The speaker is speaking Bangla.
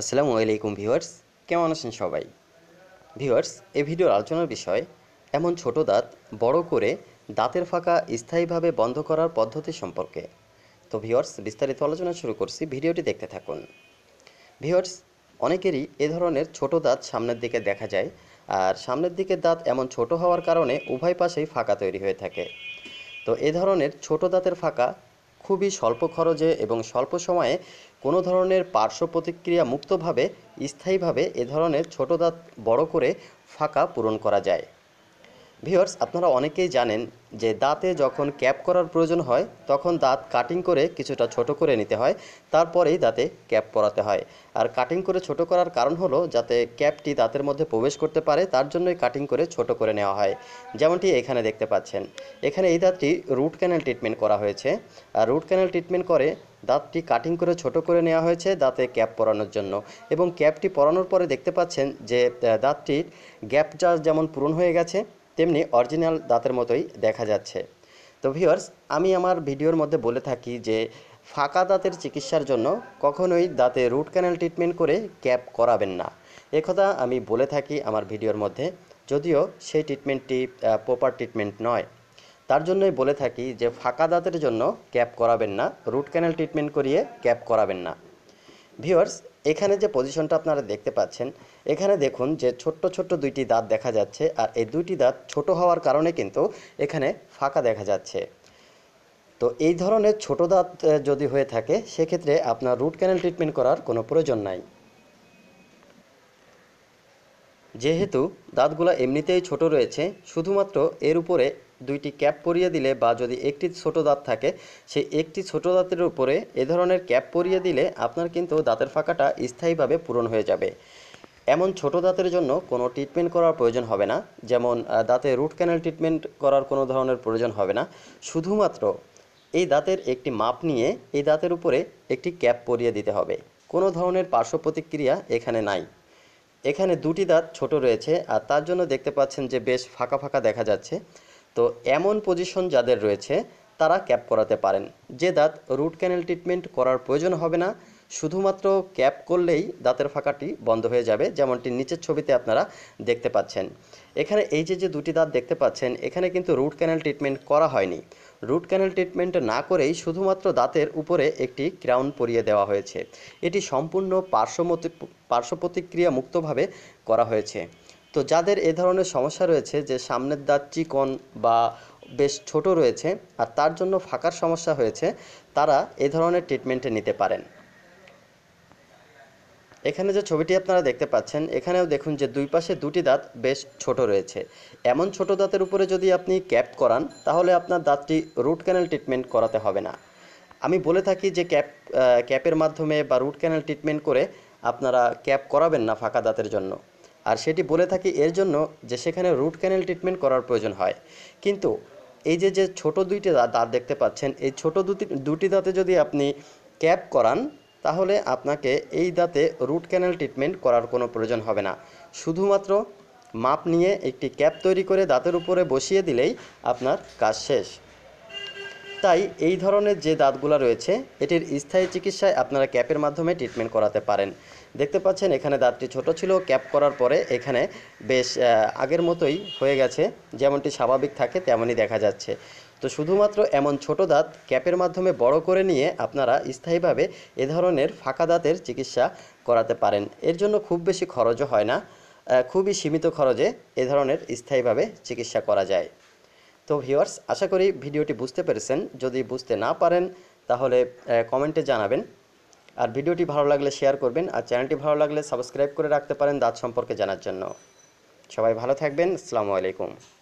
আসসালামু আলাইকুম ভিউয়ার্স কেমন আছেন সবাই ভিউয়ার্স এই ভিডিওর আলোচনার বিষয় এমন ছোট দাঁত বড় করে দাঁতের ফাঁকা স্থায়ীভাবে বন্ধ করার পদ্ধতি সম্পর্কে তো ভিউয়ার্স বিস্তারিত আলোচনা শুরু করছি ভিডিওটি দেখতে থাকুন ভিউয়ার্স অনেকেরই এ ধরনের ছোট দাঁত সামনের দিকে দেখা যায় আর সামনের দিকের দাঁত এমন ছোট হওয়ার কারণে উভয় পাশেই ফাঁকা তৈরি হয়ে থাকে তো এ ধরনের ছোট দাঁতের ফাঁকা খুবই স্বল্প খরচে এবং স্বল্প সময়ে কোনো ধরনের পার্শ্ব প্রতিক্রিয়া মুক্তভাবে স্থায়ীভাবে এ ধরনের ছোটো দাঁত বড় করে ফাঁকা পূরণ করা যায় ভিওর্স আপনারা অনেকেই জানেন যে দাঁতে যখন ক্যাপ করার প্রয়োজন হয় তখন দাঁত কাটিং করে কিছুটা ছোট করে নিতে হয় তারপরেই দাঁতে ক্যাপ পরাতে হয় আর কাটিং করে ছোট করার কারণ হলো যাতে ক্যাপটি দাঁতের মধ্যে প্রবেশ করতে পারে তার জন্যই কাটিং করে ছোট করে নেওয়া হয় যেমনটি এখানে দেখতে পাচ্ছেন এখানে এই দাঁতটি রুট ক্যানেল ট্রিটমেন্ট করা হয়েছে আর রুট ক্যানেল ট্রিটমেন্ট করে দাঁতটি কাটিং করে ছোট করে নেওয়া হয়েছে দাঁতে ক্যাপ পরানোর জন্য এবং ক্যাপটি পরানোর পরে দেখতে পাচ্ছেন যে দাঁতটির গ্যাপ চার্জ যেমন পূরণ হয়ে গেছে তেমনি অরিজিনাল দাঁতের মতোই দেখা যাচ্ছে তো ভিওর্স আমি আমার ভিডিওর মধ্যে বলে থাকি যে ফাঁকা দাঁতের চিকিৎসার জন্য কখনোই দাঁতে রুট ক্যানাল ট্রিটমেন্ট করে ক্যাপ করাবেন না একথা আমি বলে থাকি আমার ভিডিওর মধ্যে যদিও সেই ট্রিটমেন্টটি প্রপার ট্রিটমেন্ট নয় তার জন্যই বলে থাকি যে ফাঁকা দাঁতের জন্য ক্যাপ করাবেন না রুট ক্যানাল ট্রিটমেন্ট করিয়ে ক্যাপ করাবেন না ভিওর্স এখানে যে পজিশনটা আপনারা দেখতে পাচ্ছেন এখানে দেখুন যে ছোট্ট ছোট্ট দুইটি দাঁত দেখা যাচ্ছে আর এই দুইটি দাঁত ছোট হওয়ার কারণে কিন্তু এখানে ফাঁকা দেখা যাচ্ছে তো এই ধরনের ছোট দাঁত যদি হয়ে থাকে সেক্ষেত্রে আপনার রুট ক্যানেল ট্রিটমেন্ট করার কোনো প্রয়োজন নাই যেহেতু দাঁতগুলো এমনিতেই ছোট রয়েছে শুধুমাত্র এর উপরে দুইটি ক্যাপ পরিয়ে দিলে বা যদি একটি ছোট দাঁত থাকে সেই একটি ছোট দাঁতের উপরে এ ধরনের ক্যাপ পরিয়ে দিলে আপনার কিন্তু দাঁতের ফাঁকাটা স্থায়ীভাবে পূরণ হয়ে যাবে এমন ছোট দাঁতের জন্য কোনো ট্রিটমেন্ট করার প্রয়োজন হবে না যেমন দাঁতে রুট ক্যানেল ট্রিটমেন্ট করার কোনো ধরনের প্রয়োজন হবে না শুধুমাত্র এই দাঁতের একটি মাপ নিয়ে এই দাঁতের উপরে একটি ক্যাপ পরিয়ে দিতে হবে কোনো ধরনের পার্শ্ব প্রতিক্রিয়া এখানে নাই এখানে দুটি দাঁত ছোট রয়েছে আর তার জন্য দেখতে পাচ্ছেন যে বেশ ফাঁকা ফাঁকা দেখা যাচ্ছে তো এমন পজিশন যাদের রয়েছে তারা ক্যাপ করাতে পারেন যে দাঁত রুট ক্যানেল ট্রিটমেন্ট করার প্রয়োজন হবে না শুধুমাত্র ক্যাপ করলেই দাঁতের ফাঁকাটি বন্ধ হয়ে যাবে যেমনটি নিচের ছবিতে আপনারা দেখতে পাচ্ছেন এখানে এই যে যে দুটি দাঁত দেখতে পাচ্ছেন এখানে কিন্তু রুট ক্যানেল ট্রিটমেন্ট করা হয়নি রুট ক্যানেল ট্রিটমেন্ট না করেই শুধুমাত্র দাঁতের উপরে একটি ক্রাউন পরিয়ে দেওয়া হয়েছে এটি সম্পূর্ণ পার্শ্বমতি পার্শ্ব প্রতিক্রিয়া মুক্তভাবে করা হয়েছে তো যাদের এ ধরনের সমস্যা রয়েছে যে সামনের দাঁত চিকন বা বেশ ছোট রয়েছে আর তার জন্য ফাঁকার সমস্যা হয়েছে তারা এ ধরনের ট্রিটমেন্টে নিতে পারেন এখানে যে ছবিটি আপনারা দেখতে পাচ্ছেন এখানেও দেখুন যে দুই পাশে দুটি দাঁত বেশ ছোট রয়েছে এমন ছোট দাঁতের উপরে যদি আপনি ক্যাপ করান তাহলে আপনার দাঁতটি রুট ক্যানেল ট্রিটমেন্ট করাতে হবে না আমি বলে থাকি যে ক্যাপ ক্যাপের মাধ্যমে বা রুট ক্যানেল ট্রিটমেন্ট করে আপনারা ক্যাপ করাবেন না ফাঁকা দাঁতের জন্য আর সেটি বলে থাকি এর জন্য যে সেখানে রুট ক্যানেল ট্রিটমেন্ট করার প্রয়োজন হয় কিন্তু এই যে যে ছোটো দুইটি দাঁত দেখতে পাচ্ছেন এই ছোটো দুটি দুটি দাঁতে যদি আপনি ক্যাপ করান তাহলে আপনাকে এই দাঁতে রুট ক্যানেল ট্রিটমেন্ট করার কোনো প্রয়োজন হবে না শুধুমাত্র মাপ নিয়ে একটি ক্যাপ তৈরি করে দাঁতের উপরে বসিয়ে দিলেই আপনার কাজ শেষ তাই এই ধরনের যে দাঁতগুলো রয়েছে এটির স্থায়ী চিকিৎসায় আপনারা ক্যাপের মাধ্যমে ট্রিটমেন্ট করাতে পারেন দেখতে পাচ্ছেন এখানে দাঁতটি ছোট ছিল ক্যাপ করার পরে এখানে বেশ আগের মতোই হয়ে গেছে যেমনটি স্বাভাবিক থাকে তেমনই দেখা যাচ্ছে তো শুধুমাত্র এমন ছোট দাঁত ক্যাপের মাধ্যমে বড় করে নিয়ে আপনারা স্থায়ীভাবে এ ধরনের ফাঁকা দাঁতের চিকিৎসা করাতে পারেন এর জন্য খুব বেশি খরচও হয় না খুবই সীমিত খরচে এ ধরনের স্থায়ীভাবে চিকিৎসা করা যায় তো ভিউয়ার্স আশা করি ভিডিওটি বুঝতে পেরেছেন যদি বুঝতে না পারেন তাহলে কমেন্টে জানাবেন আর ভিডিওটি ভালো লাগলে শেয়ার করবেন আর চ্যানেলটি ভালো লাগলে সাবস্ক্রাইব করে রাখতে পারেন দাঁত সম্পর্কে জানার জন্য সবাই ভালো থাকবেন আসসালামু আলাইকুম